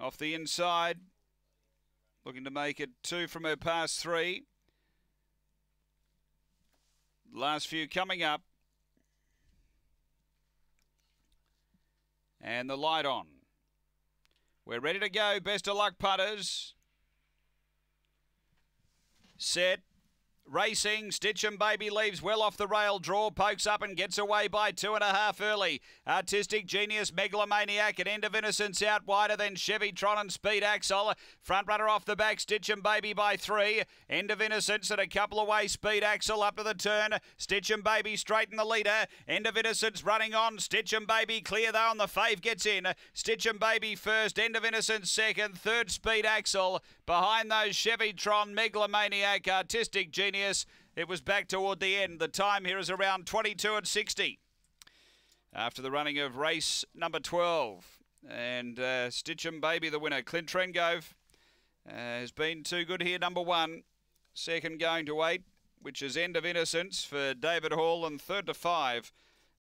Off the inside. Looking to make it two from her past three. Last few coming up. And the light on. We're ready to go. Best of luck, putters. Set. Racing, Stitch and Baby leaves well off the rail. Draw pokes up and gets away by two and a half early. Artistic Genius, Megalomaniac, and End of Innocence out wider than Chevy Tron and Speed Axel. Front runner off the back, Stitch and Baby by three. End of Innocence and a couple away. Speed Axel up to the turn. Stitch and Baby straight in the leader. End of Innocence running on. Stitch and Baby clear though, and the fave gets in. Stitch and Baby first. End of Innocence second. Third Speed Axel behind those Chevy Tron, Megalomaniac, Artistic Genius. It was back toward the end. The time here is around 22 and 60 after the running of race number 12. And uh, Stitchem Baby, the winner. Clint Trengove uh, has been too good here, number one. Second going to eight, which is End of Innocence for David Hall, and third to five